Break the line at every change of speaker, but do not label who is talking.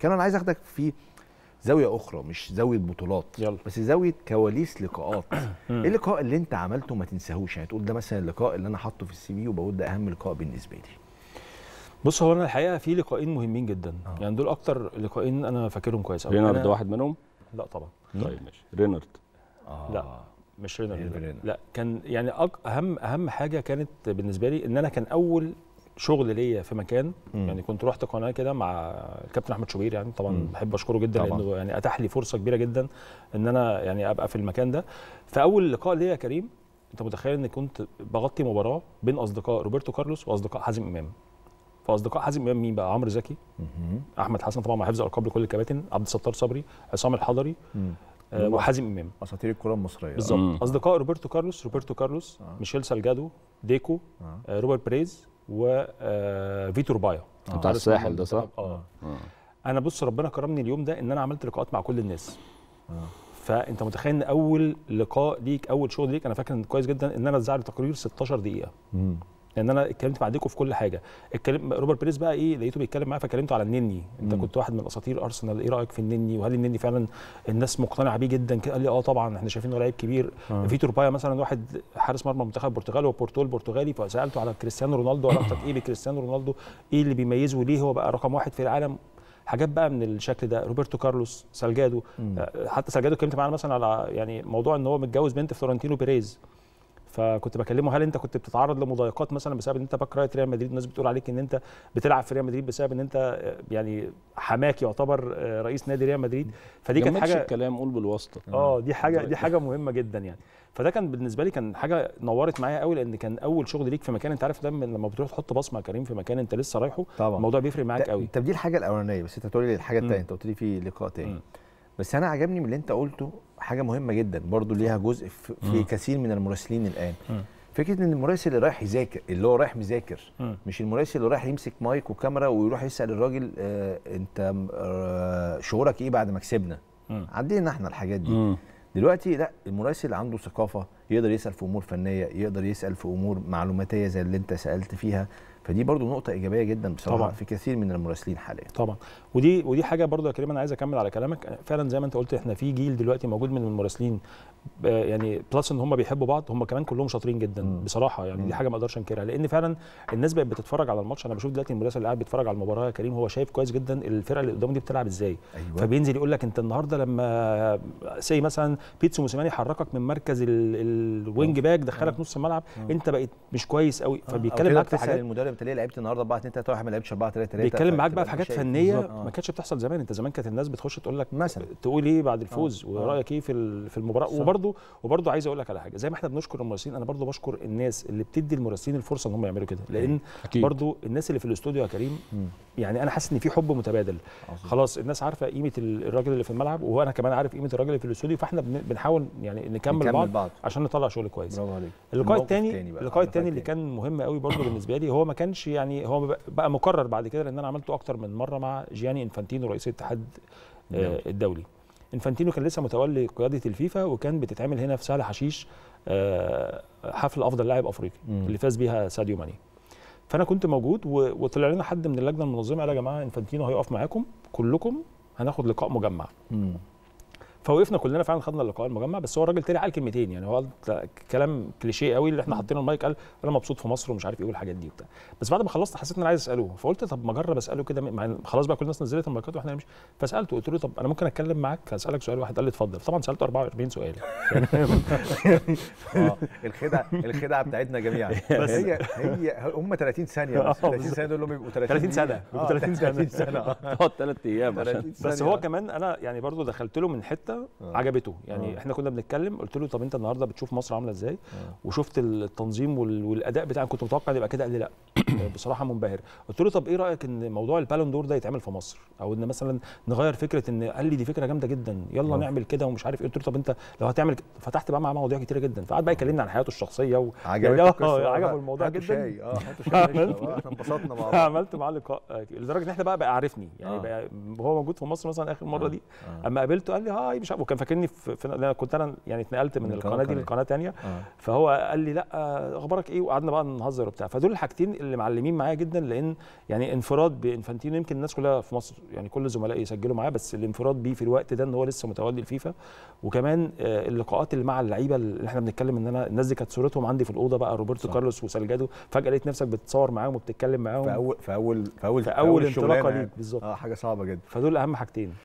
كان انا عايز اخدك في زاويه اخرى مش زاويه بطولات يلا. بس زاويه كواليس لقاءات ايه اللقاء اللي انت عملته ما تنساهوش يعني تقول ده مثلا اللقاء اللي انا حاطه في السي في وبقول ده اهم لقاء بالنسبه لي بص هو انا الحقيقه في لقاءين مهمين جدا آه. يعني دول اكتر لقاءين انا فاكرهم كويس قوي رينارد واحد منهم لا طبعا طيب ماشي رينارد آه. لا مش رينارد إيه لا كان يعني اهم اهم حاجه كانت بالنسبه لي ان انا كان اول شغل ليا في مكان مم. يعني كنت رحت قناه كده مع الكابتن احمد شوبير يعني طبعا مم. بحب اشكره جدا طبعا. لانه يعني اتاح لي فرصه كبيره جدا ان انا يعني ابقى في المكان ده فاول لقاء ليا يا كريم انت متخيل ان كنت بغطي مباراه بين اصدقاء روبرتو كارلوس واصدقاء حازم امام فاصدقاء حازم امام مين بقى عمرو زكي مم. احمد حسن طبعا مع حفظ القاب لكل الكباتن عبد الستار صبري عصام الحضري آه وحازم امام اساطير الكره المصريه بالظبط اصدقاء روبرتو كارلوس روبرتو كارلوس آه. ميشيل سالجادو ديكو آه. آه روبرت بريز وفيتور آه، بايا آه. بتاع الساحل ده صح؟ آه. اه انا بص ربنا كرمني اليوم ده ان انا عملت لقاءات مع كل الناس آه. فانت متخيل ان اول لقاء ليك اول شغل ليك انا فاكر كويس جدا ان انا اتذاع تقرير 16 دقيقه لان انا اتكلمت ديكو في كل حاجه اتكلم روبرت بريس بقى ايه لقيته بيتكلم معايا فكلمته على النني انت مم. كنت واحد من اساطير ارسنال ايه رايك في النني وهل النني فعلا الناس مقتنعه بيه جدا قال لي اه طبعا احنا شايفينه لعيب كبير آه. فيتور بايا مثلا واحد حارس مرمى منتخب البرتغال وبورتو البرتغالي فسالته على كريستيانو رونالدو علاقتك ايه بكريستيانو رونالدو ايه اللي بيميزه ليه هو بقى رقم واحد في العالم حاجات بقى من الشكل ده روبرتو كارلوس سالجادو مم. آه، حتى سالجادو اتكلمت معاه مثلا على يعني موضوع ان هو متجوز بنت فلورنتينو بيريز فكنت بكلمه هل انت كنت بتتعرض لمضايقات مثلا بسبب ان انت باك رايت ريال مدريد الناس بتقول عليك ان انت بتلعب في ريال مدريد بسبب ان انت آه، يعني حماك يعتبر آه، رئيس نادي ريال مدريد فدي كانت حاجه الكلام قول بالواسطه اه, آه، دي حاجه دي حاجه مهمه جدا يعني فده كان بالنسبه لي كان حاجه نورت معايا قوي لان كان اول شغل ليك في مكان انت عارف ده لما بتروح تحط بصمه يا كريم في مكان انت لسه رايحه طبعا الموضوع بيفرق معاك قوي طب دي الحاجه الاولانيه بس انت بتقول لي الحاجه الثانيه انت قلت لي في لقاء ثاني بس انا عجبني من اللي انت قلته حاجه مهمه جدا برضو ليها جزء في كثير من المراسلين الان فكره ان المراسل اللي رايح يذاكر اللي هو رايح مذاكر مش المراسل اللي رايح يمسك مايك وكاميرا ويروح يسال الراجل آه انت آه شعورك ايه بعد ما كسبنا عدينا احنا الحاجات دي دلوقتي لا المراسل عنده ثقافه يقدر يسال في امور فنيه يقدر يسال في امور معلوماتيه زي اللي انت سالت فيها فدي برضو نقطه ايجابيه جدا بصراحه طبعا. في كثير من المراسلين حاليا طبعا ودي ودي حاجه برضو يا كريم انا عايز اكمل على كلامك فعلا زي ما انت قلت احنا في جيل دلوقتي موجود من المراسلين آه، يعني بلس ان هم بيحبوا بعض هم كمان كلهم شاطرين جدا م. بصراحه يعني م. دي حاجه ما اقدرش انكرها لان فعلا الناس بقت بتتفرج على الماتش انا بشوف دلوقتي المراسل اللي قاعد بيتفرج على المباراه يا كريم هو شايف كويس جدا الفرقه اللي قدامه دي بتلعب ازاي أيوة. فبينزل يقول لك انت النهارده لما سي مثلا بيتسو موسيماني حركك من مركز الوينج باك دخلك نص الملعب انت بقيت مش كويس قوي فبيتكلم معاك في حاجات المدرب انت ليه لعبت النهارده 4 2 3 1 ما لعبتش 4 3 3 بيتكلم معاك بقى في حاجات فنيه آه. ما كانتش بتحصل زمان انت زمان كانت الناس بتخش تقول لك مثلا تقول ايه بعد آه. الفوز آه. ورايك ايه في في المباراه وبرده وبرده عايز اقول لك على حاجه زي ما احنا بنشكر المراسلين انا برده بشكر الناس اللي بتدي المراسلين الفرصه ان هم يعملوا كده لان برده الناس اللي في الاستوديو يا كريم يعني انا حاسس ان في حب متبادل خلاص الناس عارفه قيمه الراجل اللي في الملعب وانا كمان عارف قيمه الراجل اللي في الاستوديو فاحنا بنحاول يعني نكمل, نكمل بعض, بعض عشان نطلع شغل كويس اللقاء الثاني اللقاء الثاني اللي كان مهم قوي برده بالنسبه لي هو ما كان كانش يعني هو بقى مكرر بعد كده لان انا عملته اكتر من مره مع جياني انفانتينو رئيس الاتحاد الدولي, آه، نعم. الدولي. انفانتينو كان لسه متولي قياده الفيفا وكان بتتعمل هنا في سهل حشيش آه، حفل افضل لاعب افريقي اللي فاز بيها ساديو ماني فانا كنت موجود وطلع لنا حد من اللجنه المنظمه قال يا جماعه انفانتينو هيقف معاكم كلكم هناخد لقاء مجمع مم. فوقفنا كلنا فعلا خدنا اللقاء المجمع بس هو الراجل طلع قال كلمتين يعني هو قال كلام كليشيه قوي اللي احنا حاطينه المايك قال انا مبسوط في مصر ومش عارف ايه والحاجات دي وبتاع بس بعد ما خلصت حسيت ان انا عايز اساله فقلت طب ما اجرب اساله كده خلاص بقى كل الناس نزلت المايكات واحنا مش فسالته قلت له طب انا ممكن اتكلم معاك اسالك سؤال واحد قال لي اتفضل طبعا سالته 44 سؤال يعني آه، الخدعه الخدعه بتاعتنا جميعا بس هي هي هم 30 ثانيه آه، بس 30 ثانيه دول بيبقوا 30 سنه 30 آه، سنه تقعد ثلاث ايام بس هو كمان انا يعني برضو دخلت له من حته آه. عجبته يعني آه. احنا كنا بنتكلم قلت له طب انت النهارده بتشوف مصر عامله ازاي آه. وشفت التنظيم والاداء بتاعك كنت متوقع يبقى كده قال لي لا آه، بصراحه منبهر قلت له طب ايه رايك ان موضوع البالون دور ده يتعمل في مصر او ان مثلا نغير فكره ان قال لي دي فكره جامده جدا يلا آه. نعمل كده ومش عارف ايه قلت له طب انت لو هتعمل فتحت بقى معاه مواضيع كتيره جدا فقعد بقى يكلمني عن حياته الشخصيه و... عجبه يعني آه، عجبه الموضوع جدا شاي. اه احنا انبسطنا مع عملت معاه لقاء لدرجه ان احنا بقى بقى عارفني يعني بقى هو موجود في مصر مثلا اخر مره دي اما قابلته قال لي هاي مش عارف وكان فاكرني في, في انا كنت انا يعني اتنقلت من, من القناه دي لقناه ثانيه آه. فهو قال لي لا آه، اخبارك ايه وقعدنا بقى نهزر وبتاع فدول الحاجتين اللي معلمين معايا جدا لان يعني انفراد بانفانتينو يمكن الناس كلها في مصر يعني كل زملائي يسجلوا معاه بس الانفراد بيه في الوقت ده ان هو لسه متولي الفيفا وكمان آه، اللقاءات اللي مع اللعيبه اللي احنا بنتكلم ان انا الناس دي كانت صورتهم عندي في الاوضه بقى روبرتو كارلوس وسالجادو فجاه لقيت نفسك بتصور معاهم وبتتكلم معاهم في اول في اول في اول, في أول انطلاقه ليك يعني. بالظبط اه حاجه صعبه جدا فدول اهم حاجتين